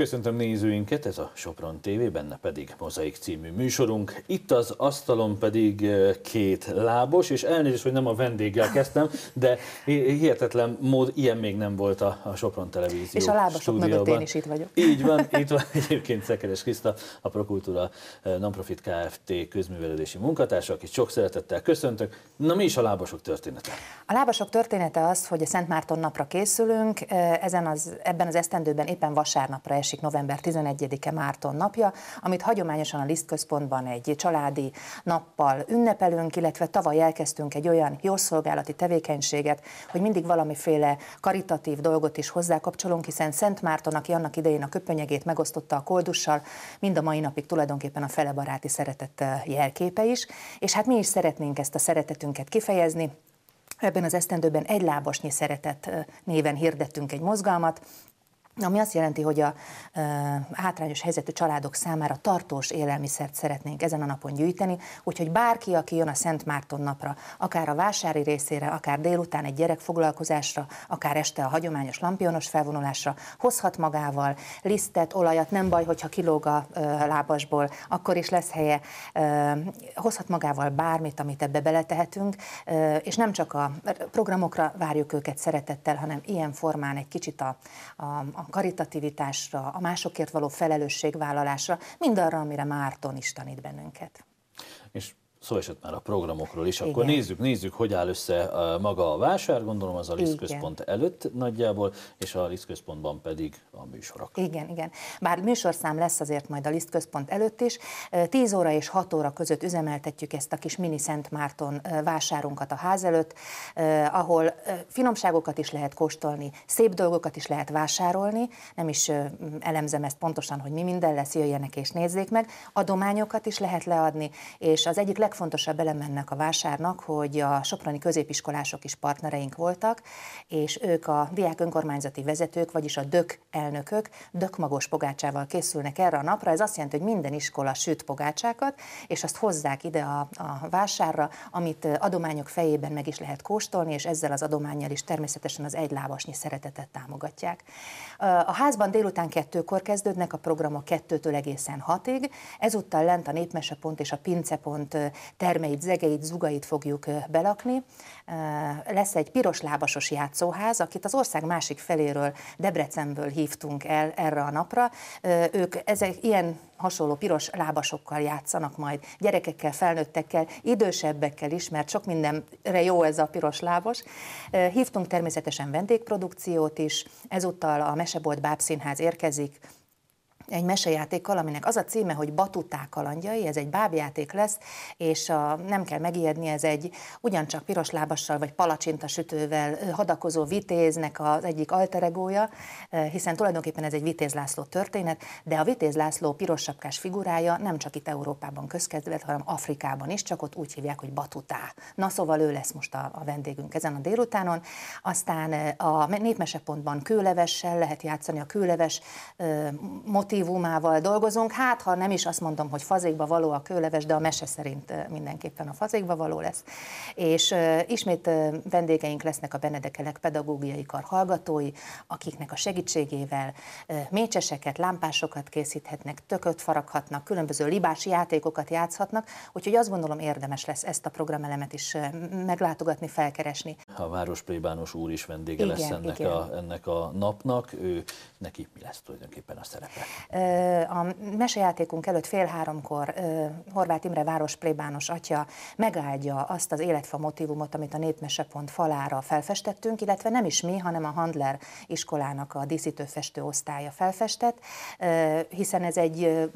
Köszöntöm nézőinket, ez a Sopron TV, benne pedig Mozaik című műsorunk. Itt az asztalon pedig eh, két lábos, és elnézést, hogy nem a vendéggel kezdtem, de hihetetlen mód, ilyen még nem volt a, Sopron Televízió És a lábasok stúdióban. mögött én is itt vagyok. Így van, itt van egyébként Szekeres Kriszta, a Prokultúra eh, Nonprofit Kft. közművelődési munkatársa, akit sok szeretettel köszöntök. Na mi is a lábasok története? A lábasok története az, hogy a Szent Márton napra készülünk, eh, ezen az, ebben az esztendőben éppen vasárnapra esik esik november 11-e Márton napja, amit hagyományosan a Liszt központban egy családi nappal ünnepelünk, illetve tavaly elkezdtünk egy olyan jószolgálati tevékenységet, hogy mindig valamiféle karitatív dolgot is hozzákapcsolunk, hiszen Szent Márton, aki annak idején a köpönyegét megosztotta a koldussal, mind a mai napig tulajdonképpen a felebaráti szeretet eh, jelképe is, és hát mi is szeretnénk ezt a szeretetünket kifejezni, Ebben az esztendőben egy lábosnyi szeretet eh, néven hirdettünk egy mozgalmat, ami azt jelenti, hogy a ö, hátrányos helyzetű családok számára tartós élelmiszert szeretnénk ezen a napon gyűjteni, úgyhogy bárki, aki jön a Szent Márton napra, akár a vásári részére, akár délután egy gyerekfoglalkozásra, akár este a hagyományos lampionos felvonulásra, hozhat magával lisztet, olajat, nem baj, hogyha kilóg a ö, lábasból, akkor is lesz helye, ö, hozhat magával bármit, amit ebbe beletehetünk, ö, és nem csak a programokra várjuk őket szeretettel, hanem ilyen formán egy kicsit a, a a karitativitásra, a másokért való felelősségvállalásra, mindarra, amire Márton is tanít bennünket. És szó esett már a programokról is, akkor Igen. nézzük, nézzük, hogy áll össze a, maga a vásár, gondolom az a LISZ központ előtt nagyjából, és a LISZ központban pedig a műsorok. Igen, igen. Bár műsorszám lesz azért majd a LISZ központ előtt is. 10 óra és 6 óra között üzemeltetjük ezt a kis mini Szent Márton vásárunkat a ház előtt, ahol finomságokat is lehet kóstolni, szép dolgokat is lehet vásárolni, nem is elemzem ezt pontosan, hogy mi minden lesz, jöjjenek és nézzék meg, adományokat is lehet leadni, és az egyik legfontosabb eleme ennek a vásárnak, hogy a soproni középiskolások is partnereink voltak, és ők a diák önkormányzati vezetők, vagyis a dök elnökök dök magos pogácsával készülnek erre a napra. Ez azt jelenti, hogy minden iskola süt pogácsákat, és azt hozzák ide a, a vásárra, amit adományok fejében meg is lehet kóstolni, és ezzel az adományjal is természetesen az egylábasnyi szeretetet támogatják. A házban délután kettőkor kezdődnek a programok kettőtől egészen hatig. Ezúttal lent a Népmesepont és a Pincepont termeit, zegeit, zugait fogjuk belakni. Lesz egy piros lábasos játszóház, akit az ország másik feléről, Debrecenből hívtunk el erre a napra. Ők ezek ilyen hasonló piros lábasokkal játszanak majd, gyerekekkel, felnőttekkel, idősebbekkel is, mert sok mindenre jó ez a piros lábos. Hívtunk természetesen vendégprodukciót is, ezúttal a Mesebolt Bábszínház érkezik, egy mesejátékkal, aminek az a címe, hogy Batuták kalandjai, ez egy bábjáték lesz, és a, nem kell megijedni, ez egy ugyancsak piros lábassal vagy palacsinta sütővel hadakozó vitéznek az egyik alteregója, hiszen tulajdonképpen ez egy Vitéz László történet, de a Vitéz László pirossapkás figurája nem csak itt Európában közkedvelt, hanem Afrikában is, csak ott úgy hívják, hogy Batutá. Na szóval ő lesz most a, a vendégünk ezen a délutánon. Aztán a népmesepontban kőlevessel lehet játszani a kőleves motiv motivumával dolgozunk, hát ha nem is azt mondom, hogy fazékba való a kőleves, de a mese szerint mindenképpen a fazékba való lesz. És ismét vendégeink lesznek a Benedekelek pedagógiai kar hallgatói, akiknek a segítségével mécseseket, lámpásokat készíthetnek, tököt faraghatnak, különböző libás játékokat játszhatnak, úgyhogy azt gondolom érdemes lesz ezt a programelemet is meglátogatni, felkeresni. A Városplébanos úr is vendége igen, lesz ennek igen. a, ennek a napnak, ő neki mi lesz tulajdonképpen a szerepe? A mesejátékunk előtt fél háromkor Horváth Imre város plébános atya megáldja azt az életfa motivumot, amit a népmesepont falára felfestettünk, illetve nem is mi, hanem a Handler iskolának a díszítőfestő osztálya felfestett, hiszen ez egy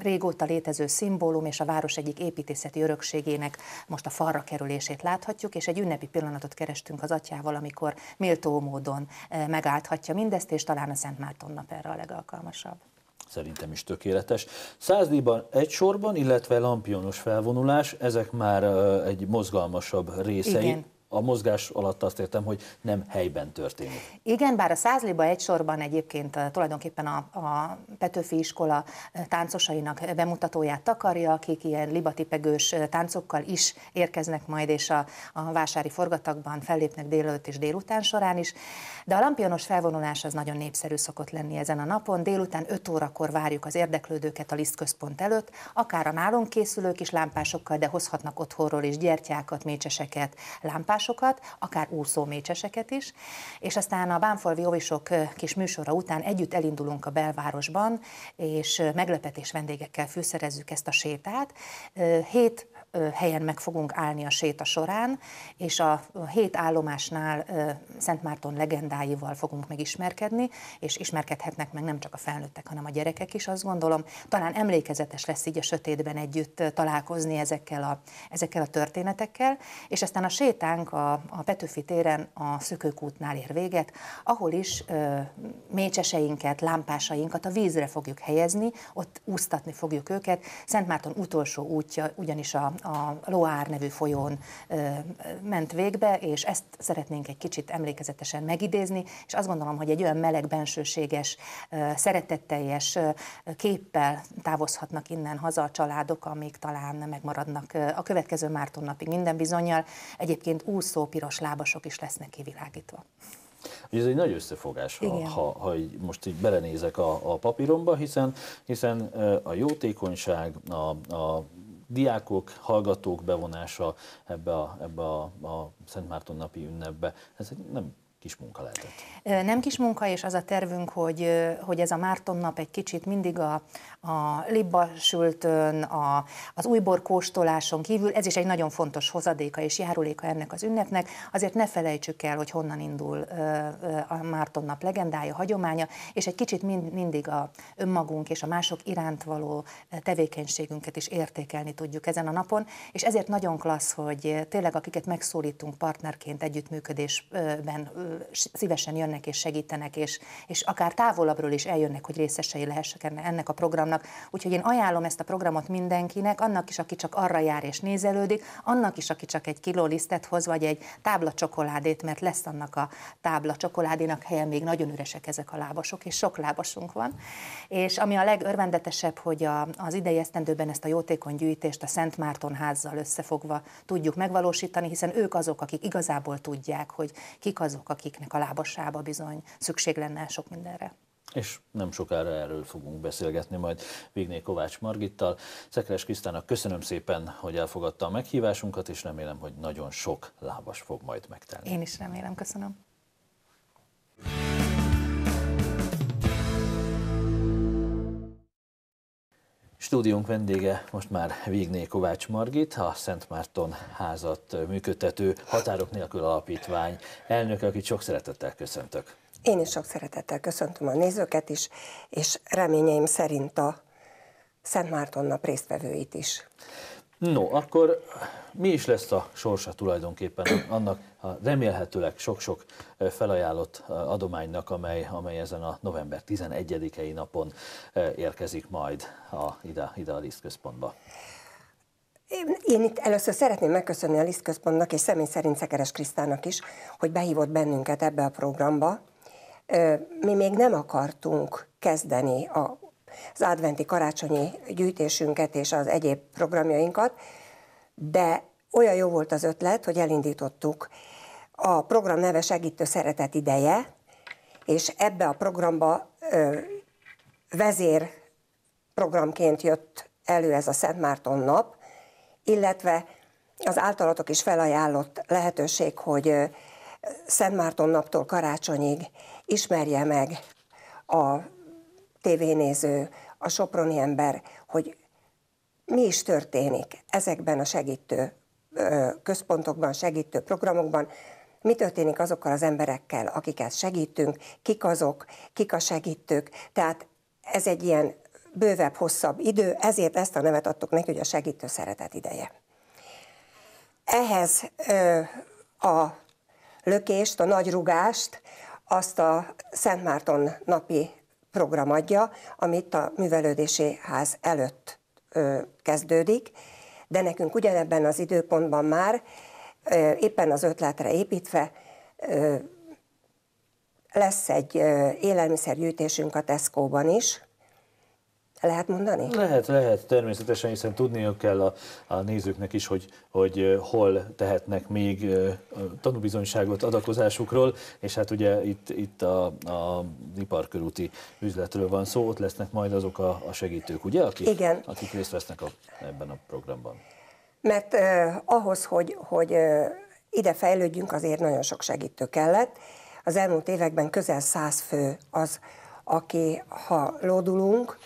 régóta létező szimbólum, és a város egyik építészeti örökségének most a falra kerülését láthatjuk, és egy ünnepi pillanatot kerestünk az atyával, amikor méltó módon megállhatja mindezt, és talán a Szent Márton nap erre a legalkalmasabb szerintem is tökéletes. Százdíjban egy sorban, illetve lampionos felvonulás, ezek már egy mozgalmasabb részei. Igen a mozgás alatt azt értem, hogy nem helyben történik. Igen, bár a Százliba egy sorban egyébként eh, tulajdonképpen a, a Petőfi iskola eh, táncosainak bemutatóját takarja, akik ilyen libatipegős eh, táncokkal is érkeznek majd, és a, a vásári forgatakban fellépnek délelőtt és délután során is. De a lampionos felvonulás az nagyon népszerű szokott lenni ezen a napon. Délután 5 órakor várjuk az érdeklődőket a Liszt központ előtt, akár a nálunk készülők is lámpásokkal, de hozhatnak otthonról is gyertyákat, mécseseket, lámpásokat, előadásokat, akár úszómécseseket mécseseket is, és aztán a Bánfalvi Ovisok kis műsora után együtt elindulunk a belvárosban, és meglepetés vendégekkel fűszerezzük ezt a sétát. Hét helyen meg fogunk állni a séta során, és a hét állomásnál Szent Márton legendáival fogunk megismerkedni, és ismerkedhetnek meg nem csak a felnőttek, hanem a gyerekek is, azt gondolom. Talán emlékezetes lesz így a sötétben együtt találkozni ezekkel a, ezekkel a történetekkel, és aztán a sétánk a, a Petőfi téren a Szökőkútnál ér véget, ahol is ö, mécseseinket, lámpásainkat a vízre fogjuk helyezni, ott úsztatni fogjuk őket. Szent Márton utolsó útja ugyanis a, a Loár nevű folyón ment végbe, és ezt szeretnénk egy kicsit emlékezetesen megidézni, és azt gondolom, hogy egy olyan meleg, bensőséges, szeretetteljes képpel távozhatnak innen haza a családok, amik talán megmaradnak a következő Márton napig minden bizonyal. Egyébként úszó piros lábasok is lesznek kivilágítva. Ez egy nagy összefogás, ha, ha, ha így, most így belenézek a, a papíromba, hiszen, hiszen a jótékonyság, a, a diákok, hallgatók bevonása ebbe a, ebbe a, a Szent Márton napi ünnepbe. Ez egy nem kis munka lehetett. Nem kis munka, és az a tervünk, hogy, hogy ez a Márton nap egy kicsit mindig a, a libasültön, a, az újbor kóstoláson kívül, ez is egy nagyon fontos hozadéka és járuléka ennek az ünnepnek, azért ne felejtsük el, hogy honnan indul a Márton nap legendája, hagyománya, és egy kicsit mind, mindig a önmagunk és a mások iránt való tevékenységünket is értékelni tudjuk ezen a napon, és ezért nagyon klassz, hogy tényleg akiket megszólítunk partnerként együttműködésben szívesen jönnek és segítenek, és, és akár távolabbról is eljönnek, hogy részesei lehessek ennek a programnak. Úgyhogy én ajánlom ezt a programot mindenkinek, annak is, aki csak arra jár és nézelődik, annak is, aki csak egy kiló lisztet hoz, vagy egy tábla csokoládét, mert lesz annak a tábla csokoládénak helyen még nagyon üresek ezek a lábasok, és sok lábasunk van. És ami a legörvendetesebb, hogy a, az idei esztendőben ezt a jótékony gyűjtést a Szent Márton házzal összefogva tudjuk megvalósítani, hiszen ők azok, akik igazából tudják, hogy kik azok, akiknek a lábasába bizony szükség lenne sok mindenre. És nem sokára erről fogunk beszélgetni majd Vigné Kovács Margittal. Szekeres Krisztának köszönöm szépen, hogy elfogadta a meghívásunkat, és remélem, hogy nagyon sok lábas fog majd megtelni. Én is remélem, köszönöm. Stúdiónk vendége most már Vigné Kovács Margit, a Szent Márton házat működtető Határok nélkül alapítvány elnöke, akit sok szeretettel köszöntök. Én is sok szeretettel köszöntöm a nézőket is, és reményeim szerint a Szent Márton nap résztvevőit is. No, akkor eh, mi is lesz a sorsa tulajdonképpen annak a remélhetőleg sok-sok eh, felajánlott eh, adománynak, amely, amely ezen a november 11-i napon érkezik majd a, ide, ide a Liszt központba? Én, én itt először szeretném megköszönni a Liszt központnak, és személy szerint Szekeres Krisztának is, hogy behívott bennünket ebbe a programba. Mi még nem akartunk kezdeni a az adventi karácsonyi gyűjtésünket és az egyéb programjainkat, de olyan jó volt az ötlet, hogy elindítottuk a program neve Segítő Szeretet Ideje, és ebbe a programba ö, vezér programként jött elő ez a Szent Márton nap, illetve az általatok is felajánlott lehetőség, hogy Szent Márton naptól karácsonyig ismerje meg a tévénéző, a soproni ember, hogy mi is történik ezekben a segítő központokban, segítő programokban, mi történik azokkal az emberekkel, akiket segítünk, kik azok, kik a segítők. Tehát ez egy ilyen bővebb, hosszabb idő, ezért ezt a nevet adtuk neki, hogy a segítő szeretet ideje. Ehhez ö, a lökést, a nagy rugást, azt a Szent Márton napi program adja, amit a művelődési ház előtt ö, kezdődik, de nekünk ugyanebben az időpontban már ö, éppen az ötletre építve ö, lesz egy élelmiszergyűjtésünk a Tesco-ban is, lehet mondani? Lehet, lehet, természetesen, hiszen tudniuk kell a, a nézőknek is, hogy, hogy hol tehetnek még tanúbizonyságot adakozásukról, és hát ugye itt, itt a, a iparkörúti üzletről van szó, ott lesznek majd azok a, a segítők, ugye, akik, Igen. akik részt vesznek a, ebben a programban. Mert eh, ahhoz, hogy, hogy eh, ide fejlődjünk, azért nagyon sok segítő kellett. Az elmúlt években közel száz fő az, aki, ha lódulunk,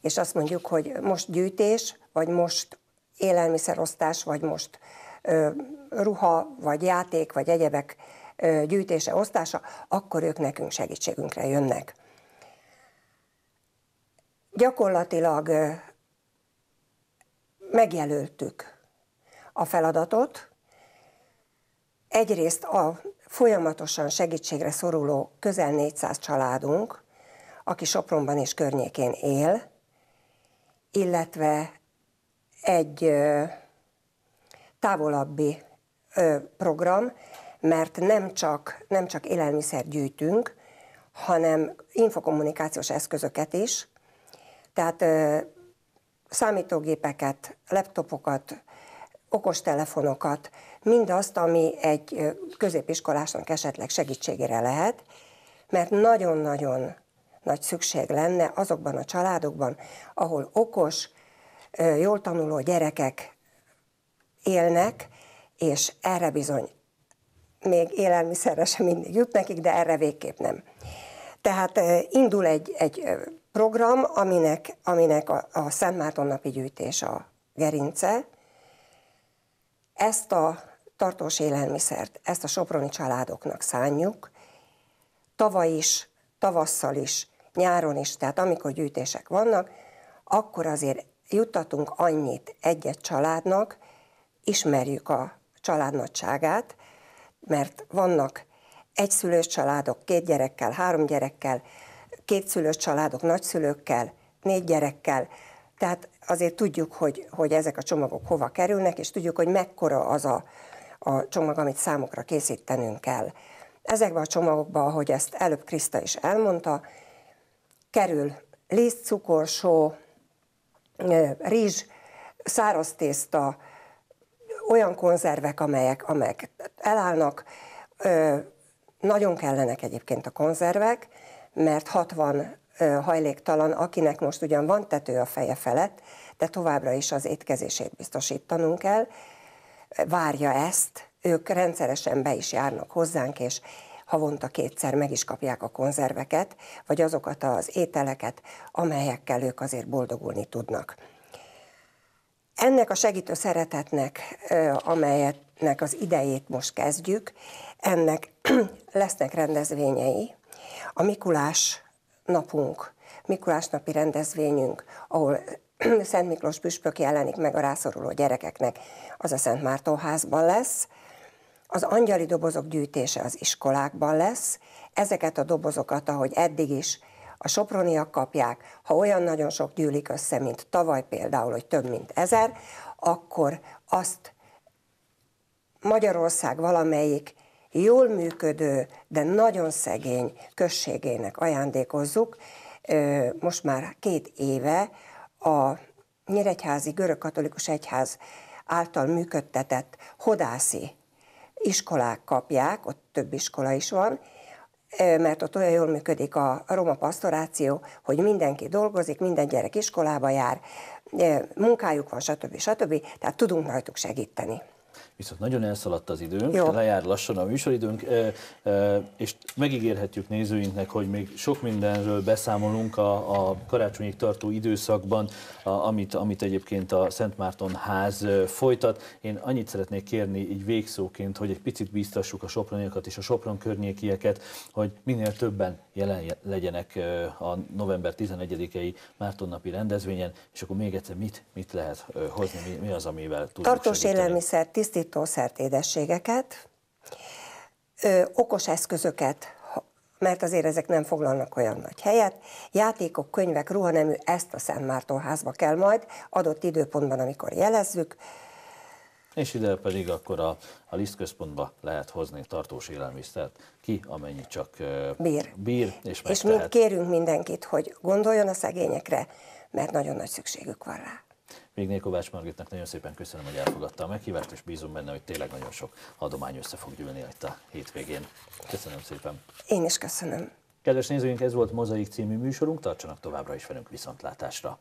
és azt mondjuk, hogy most gyűjtés, vagy most élelmiszerosztás, vagy most ö, ruha, vagy játék, vagy egyebek ö, gyűjtése, osztása, akkor ők nekünk segítségünkre jönnek. Gyakorlatilag ö, megjelöltük a feladatot, egyrészt a folyamatosan segítségre szoruló közel 400 családunk, aki Sopronban és környékén él, illetve egy távolabbi program, mert nem csak, nem csak élelmiszer gyűjtünk, hanem infokommunikációs eszközöket is, tehát számítógépeket, laptopokat, okostelefonokat, mindazt, ami egy középiskolásnak esetleg segítségére lehet, mert nagyon-nagyon nagy szükség lenne azokban a családokban, ahol okos, jól tanuló gyerekek élnek, és erre bizony még élelmiszerre sem mindig jut nekik, de erre végképp nem. Tehát indul egy, egy program, aminek, aminek a, a Szent Márton napi gyűjtés a gerince. Ezt a tartós élelmiszert, ezt a soproni családoknak szánjuk. Tavaly is tavasszal is, nyáron is, tehát amikor gyűjtések vannak, akkor azért juttatunk annyit egy-egy családnak, ismerjük a családnagyságát, mert vannak egyszülős családok, két gyerekkel, három gyerekkel, kétszülős családok, nagyszülőkkel, négy gyerekkel, tehát azért tudjuk, hogy, hogy ezek a csomagok hova kerülnek, és tudjuk, hogy mekkora az a, a csomag, amit számukra készítenünk kell. Ezekben a csomagokban, ahogy ezt előbb Kriszta is elmondta, kerül lisztcukorsó, rizs, száraz tészta, olyan konzervek, amelyek, amelyek elállnak. nagyon kellenek egyébként a konzervek, mert 60 hajléktalan, akinek most ugyan van tető a feje felett, de továbbra is az étkezését biztosítanunk kell, várja ezt, ők rendszeresen be is járnak hozzánk, és havonta kétszer meg is kapják a konzerveket, vagy azokat az ételeket, amelyekkel ők azért boldogulni tudnak. Ennek a segítő szeretetnek, amelyetnek az idejét most kezdjük, ennek lesznek rendezvényei. A Mikulás napunk, Mikulás napi rendezvényünk, ahol Szent Miklós püspök jelenik meg a rászoruló gyerekeknek, az a Szent Mártóházban lesz – az angyali dobozok gyűjtése az iskolákban lesz. Ezeket a dobozokat, ahogy eddig is, a soproniak kapják, ha olyan nagyon sok gyűlik össze, mint tavaly például, hogy több mint ezer, akkor azt Magyarország valamelyik jól működő, de nagyon szegény községének ajándékozzuk. Most már két éve a Nyíregyházi Görögkatolikus Egyház által működtetett hodászi iskolák kapják, ott több iskola is van, mert ott olyan jól működik a roma pastoráció, hogy mindenki dolgozik, minden gyerek iskolába jár, munkájuk van, stb. stb. Tehát tudunk rajtuk segíteni. Viszont nagyon elszaladt az időnk, Jó. lejár lassan a műsoridőnk, és megígérhetjük nézőinknek, hogy még sok mindenről beszámolunk a, a karácsonyig tartó időszakban, a, amit, amit egyébként a Szent Márton ház folytat. Én annyit szeretnék kérni így végszóként, hogy egy picit bíztassuk a soproniakat és a sopron környékieket, hogy minél többen jelen legyenek a november 11-i Mártonnapi rendezvényen, és akkor még egyszer mit, mit lehet hozni, mi, mi az, amivel tudunk Tartós segíteni. élelmiszer, tisztít kábítószert, édességeket, ö, okos eszközöket, mert azért ezek nem foglalnak olyan nagy helyet. Játékok, könyvek, ruhanemű, ezt a Szent Márton házba kell majd, adott időpontban, amikor jelezzük. És ide pedig akkor a, a lisztközpontba lehet hozni tartós élelmiszert, ki amennyit csak bír. bír és, és mi kérünk mindenkit, hogy gondoljon a szegényekre, mert nagyon nagy szükségük van rá. Még Kovács Margitnak nagyon szépen köszönöm, hogy elfogadta a meghívást, és bízom benne, hogy tényleg nagyon sok adomány össze fog gyűlni itt a hétvégén. Köszönöm szépen. Én is köszönöm. Kedves nézőink, ez volt Mozaik című műsorunk, tartsanak továbbra is velünk viszontlátásra.